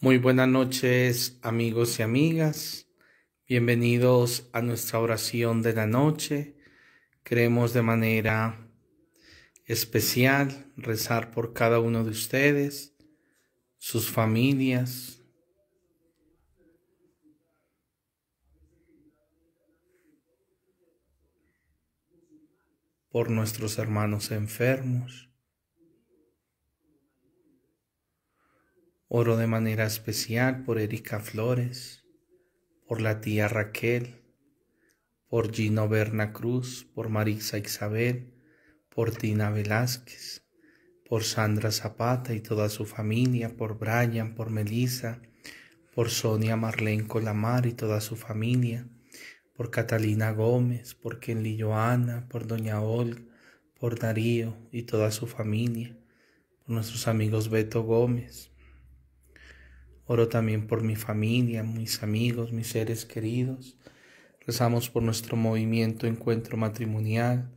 Muy buenas noches amigos y amigas. Bienvenidos a nuestra oración de la noche. Queremos de manera especial rezar por cada uno de ustedes, sus familias. por nuestros hermanos enfermos, Oro de manera especial por Erika Flores, por la tía Raquel, por Gino Berna Cruz, por Marisa Isabel, por Tina Velázquez, por Sandra Zapata y toda su familia, por Brian, por Melissa, por Sonia Marlene Colamar y toda su familia, por Catalina Gómez, por Kenly Joana, por Doña Olga, por Darío y toda su familia, por nuestros amigos Beto Gómez, Oro también por mi familia, mis amigos, mis seres queridos. Rezamos por nuestro movimiento Encuentro Matrimonial,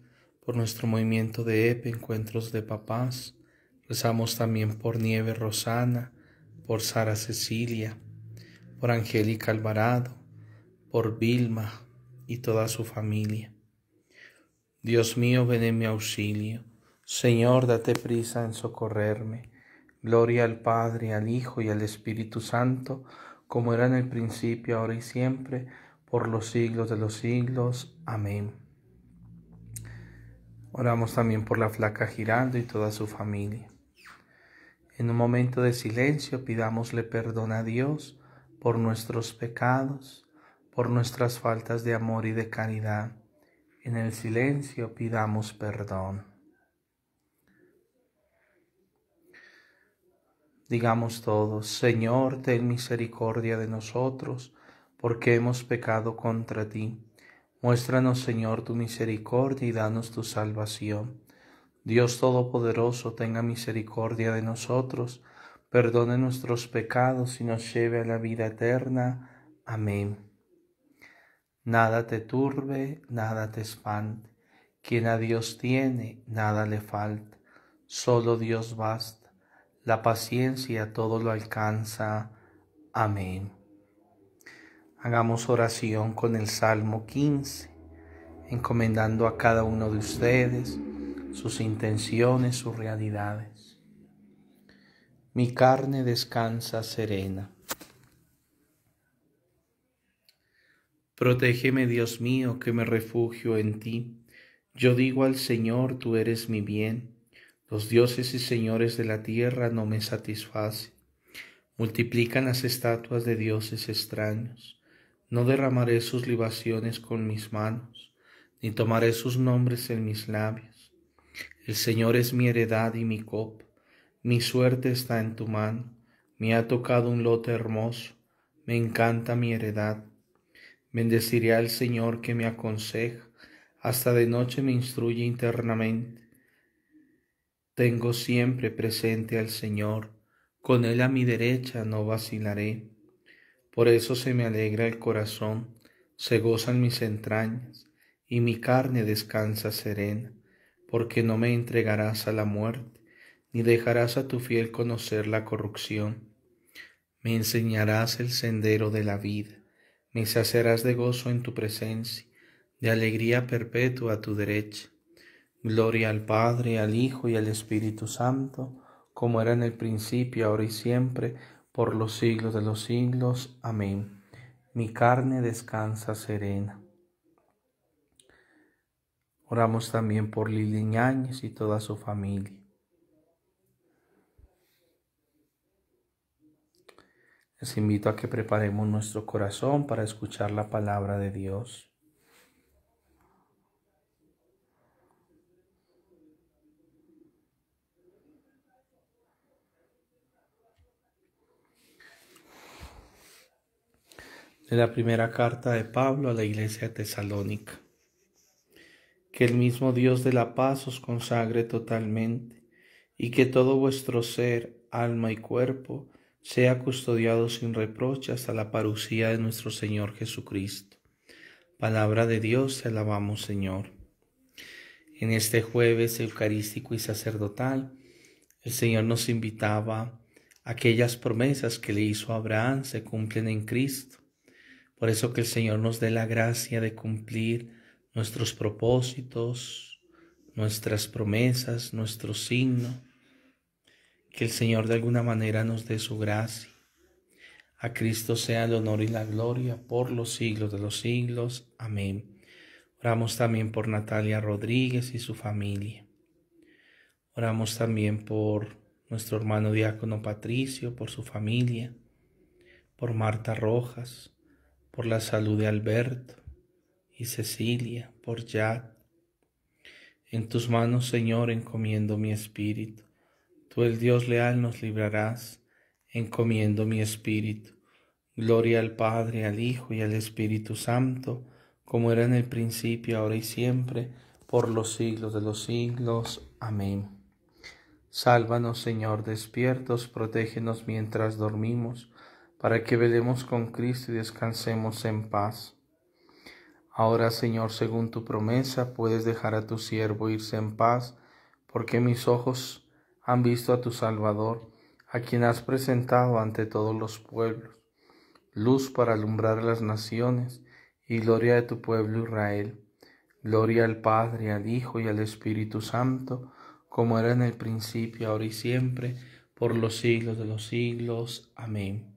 por nuestro movimiento de EPE, Encuentros de Papás. Rezamos también por Nieve Rosana, por Sara Cecilia, por Angélica Alvarado, por Vilma y toda su familia. Dios mío, ven en mi auxilio. Señor, date prisa en socorrerme. Gloria al Padre, al Hijo y al Espíritu Santo, como era en el principio, ahora y siempre, por los siglos de los siglos. Amén. Oramos también por la flaca Girando y toda su familia. En un momento de silencio pidámosle perdón a Dios por nuestros pecados, por nuestras faltas de amor y de caridad. En el silencio pidamos perdón. Digamos todos, Señor, ten misericordia de nosotros, porque hemos pecado contra ti. Muéstranos, Señor, tu misericordia y danos tu salvación. Dios Todopoderoso, tenga misericordia de nosotros, perdone nuestros pecados y nos lleve a la vida eterna. Amén. Nada te turbe, nada te espante. Quien a Dios tiene, nada le falta. Solo Dios basta la paciencia todo lo alcanza. Amén. Hagamos oración con el Salmo 15, encomendando a cada uno de ustedes sus intenciones, sus realidades. Mi carne descansa serena. Protégeme, Dios mío, que me refugio en ti. Yo digo al Señor, tú eres mi bien los dioses y señores de la tierra no me satisfacen. Multiplican las estatuas de dioses extraños. No derramaré sus libaciones con mis manos, ni tomaré sus nombres en mis labios. El Señor es mi heredad y mi copa. Mi suerte está en tu mano. Me ha tocado un lote hermoso. Me encanta mi heredad. Bendeciré al Señor que me aconseja. Hasta de noche me instruye internamente. Tengo siempre presente al Señor, con Él a mi derecha no vacilaré. Por eso se me alegra el corazón, se gozan mis entrañas, y mi carne descansa serena, porque no me entregarás a la muerte, ni dejarás a tu fiel conocer la corrupción. Me enseñarás el sendero de la vida, me sacerás de gozo en tu presencia, de alegría perpetua a tu derecha. Gloria al Padre, al Hijo y al Espíritu Santo, como era en el principio, ahora y siempre, por los siglos de los siglos. Amén. Mi carne descansa serena. Oramos también por Lili y toda su familia. Les invito a que preparemos nuestro corazón para escuchar la palabra de Dios. de la primera carta de Pablo a la iglesia de tesalónica. Que el mismo Dios de la paz os consagre totalmente y que todo vuestro ser, alma y cuerpo sea custodiado sin reproche hasta la parucía de nuestro Señor Jesucristo. Palabra de Dios, te alabamos Señor. En este jueves eucarístico y sacerdotal, el Señor nos invitaba aquellas promesas que le hizo Abraham se cumplen en Cristo por eso que el Señor nos dé la gracia de cumplir nuestros propósitos, nuestras promesas, nuestro signo. Que el Señor de alguna manera nos dé su gracia. A Cristo sea el honor y la gloria por los siglos de los siglos. Amén. Oramos también por Natalia Rodríguez y su familia. Oramos también por nuestro hermano diácono Patricio, por su familia, por Marta Rojas, por la salud de Alberto y Cecilia, por Jack. En tus manos, Señor, encomiendo mi espíritu. Tú, el Dios leal, nos librarás, encomiendo mi espíritu. Gloria al Padre, al Hijo y al Espíritu Santo, como era en el principio, ahora y siempre, por los siglos de los siglos. Amén. Sálvanos, Señor, despiertos, protégenos mientras dormimos para que velemos con Cristo y descansemos en paz. Ahora, Señor, según tu promesa, puedes dejar a tu siervo irse en paz, porque mis ojos han visto a tu Salvador, a quien has presentado ante todos los pueblos, luz para alumbrar a las naciones y gloria de tu pueblo Israel. Gloria al Padre, al Hijo y al Espíritu Santo, como era en el principio, ahora y siempre, por los siglos de los siglos. Amén.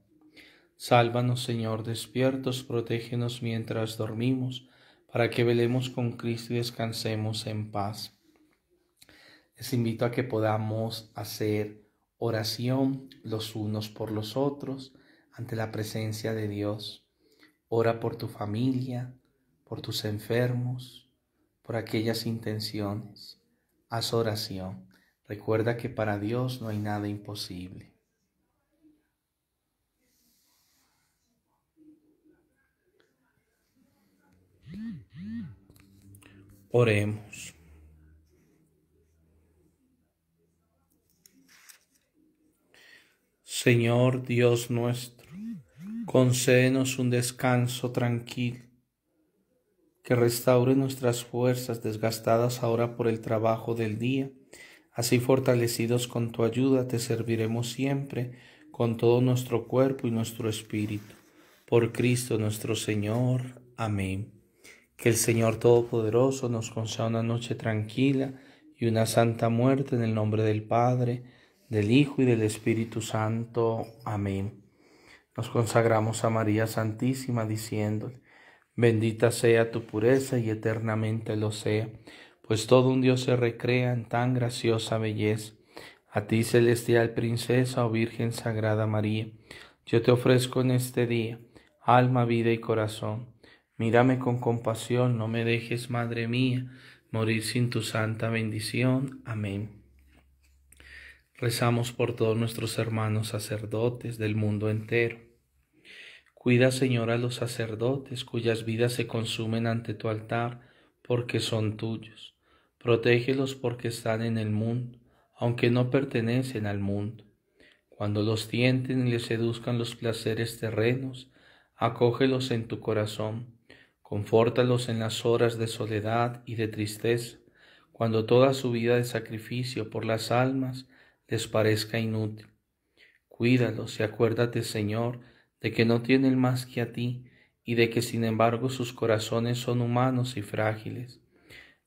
Sálvanos, Señor, despiertos, protégenos mientras dormimos, para que velemos con Cristo y descansemos en paz. Les invito a que podamos hacer oración los unos por los otros ante la presencia de Dios. Ora por tu familia, por tus enfermos, por aquellas intenciones. Haz oración. Recuerda que para Dios no hay nada imposible. Oremos. Señor Dios nuestro, concédenos un descanso tranquilo que restaure nuestras fuerzas desgastadas ahora por el trabajo del día. Así fortalecidos con tu ayuda te serviremos siempre con todo nuestro cuerpo y nuestro espíritu. Por Cristo nuestro Señor. Amén. Que el Señor Todopoderoso nos conceda una noche tranquila y una santa muerte en el nombre del Padre, del Hijo y del Espíritu Santo. Amén. Nos consagramos a María Santísima diciéndole, bendita sea tu pureza y eternamente lo sea, pues todo un Dios se recrea en tan graciosa belleza. A ti, celestial princesa o oh Virgen Sagrada María, yo te ofrezco en este día alma, vida y corazón Mírame con compasión, no me dejes, Madre mía, morir sin tu santa bendición. Amén. Rezamos por todos nuestros hermanos sacerdotes del mundo entero. Cuida, Señor, a los sacerdotes cuyas vidas se consumen ante tu altar, porque son tuyos. Protégelos porque están en el mundo, aunque no pertenecen al mundo. Cuando los tienten y les seduzcan los placeres terrenos, acógelos en tu corazón Confórtalos en las horas de soledad y de tristeza, cuando toda su vida de sacrificio por las almas les parezca inútil. Cuídalos y acuérdate, Señor, de que no tienen más que a ti y de que sin embargo sus corazones son humanos y frágiles.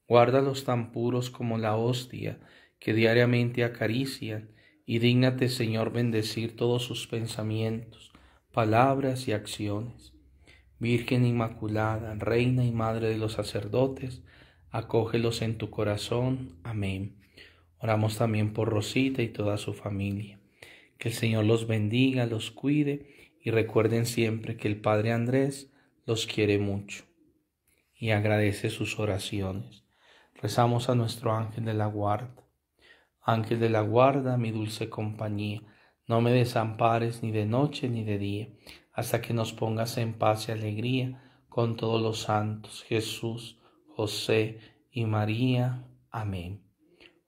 Guárdalos tan puros como la hostia que diariamente acarician y dígnate, Señor, bendecir todos sus pensamientos, palabras y acciones. Virgen Inmaculada, Reina y Madre de los sacerdotes, acógelos en tu corazón. Amén. Oramos también por Rosita y toda su familia. Que el Señor los bendiga, los cuide y recuerden siempre que el Padre Andrés los quiere mucho y agradece sus oraciones. Rezamos a nuestro ángel de la guarda. Ángel de la guarda, mi dulce compañía, no me desampares ni de noche ni de día hasta que nos pongas en paz y alegría con todos los santos, Jesús, José y María. Amén.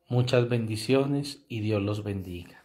Muchas bendiciones y Dios los bendiga.